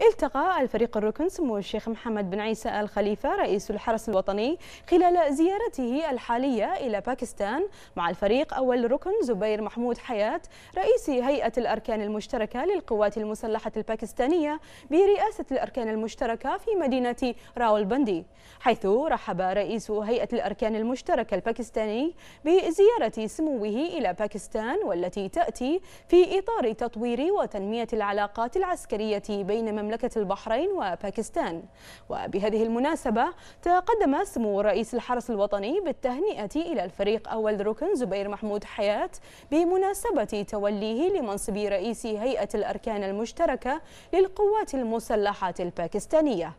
التقى الفريق الركن سمو الشيخ محمد بن عيسى آل خليفة رئيس الحرس الوطني خلال زيارته الحالية إلى باكستان مع الفريق أول ركن زبير محمود حياة رئيس هيئة الأركان المشتركة للقوات المسلحة الباكستانية برئاسة الأركان المشتركة في مدينة راولبندي حيث رحب رئيس هيئة الأركان المشتركة الباكستاني بزيارة سموه إلى باكستان والتي تأتي في إطار تطوير وتنمية العلاقات العسكرية بين مملكة مملكة البحرين وباكستان وبهذه المناسبة تقدم سمو رئيس الحرس الوطني بالتهنئة إلى الفريق أول ركن زبير محمود حياة بمناسبة توليه لمنصب رئيس هيئة الأركان المشتركة للقوات المسلحة الباكستانية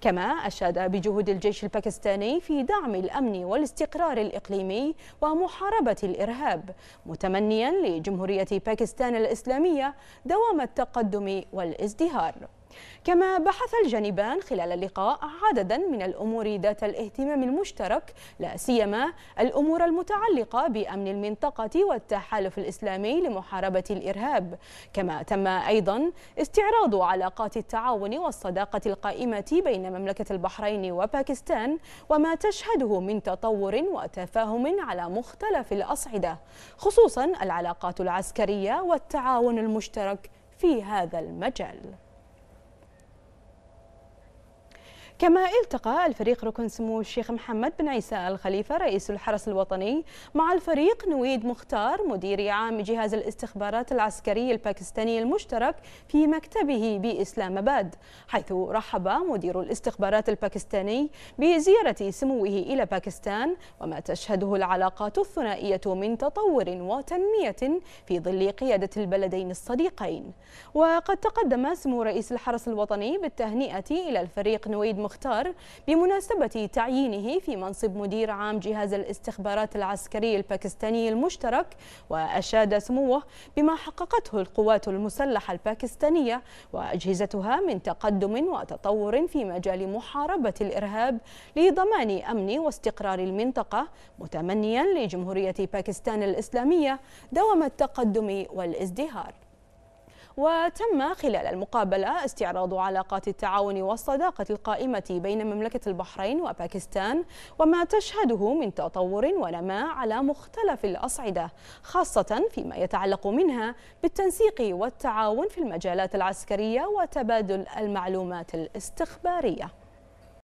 كما أشاد بجهود الجيش الباكستاني في دعم الأمن والاستقرار الإقليمي ومحاربة الإرهاب متمنيا لجمهورية باكستان الإسلامية دوام التقدم والازدهار كما بحث الجانبان خلال اللقاء عددا من الأمور ذات الاهتمام المشترك لا سيما الأمور المتعلقة بأمن المنطقة والتحالف الإسلامي لمحاربة الإرهاب كما تم أيضا استعراض علاقات التعاون والصداقة القائمة بين مملكة البحرين وباكستان وما تشهده من تطور وتفاهم على مختلف الأصعدة خصوصا العلاقات العسكرية والتعاون المشترك في هذا المجال كما التقى الفريق ركن سمو الشيخ محمد بن عيسى الخليفة رئيس الحرس الوطني مع الفريق نويد مختار مدير عام جهاز الاستخبارات العسكري الباكستاني المشترك في مكتبه بإسلام أباد حيث رحب مدير الاستخبارات الباكستاني بزيارة سموه إلى باكستان وما تشهده العلاقات الثنائية من تطور وتنمية في ظل قيادة البلدين الصديقين وقد تقدم سمو رئيس الحرس الوطني بالتهنئة إلى الفريق نويد المختار بمناسبة تعيينه في منصب مدير عام جهاز الاستخبارات العسكري الباكستاني المشترك وأشاد سموه بما حققته القوات المسلحة الباكستانية وأجهزتها من تقدم وتطور في مجال محاربة الإرهاب لضمان أمن واستقرار المنطقة متمنيا لجمهورية باكستان الإسلامية دوام التقدم والازدهار وتم خلال المقابلة استعراض علاقات التعاون والصداقة القائمة بين مملكة البحرين وباكستان وما تشهده من تطور ونماء على مختلف الأصعدة خاصة فيما يتعلق منها بالتنسيق والتعاون في المجالات العسكرية وتبادل المعلومات الاستخبارية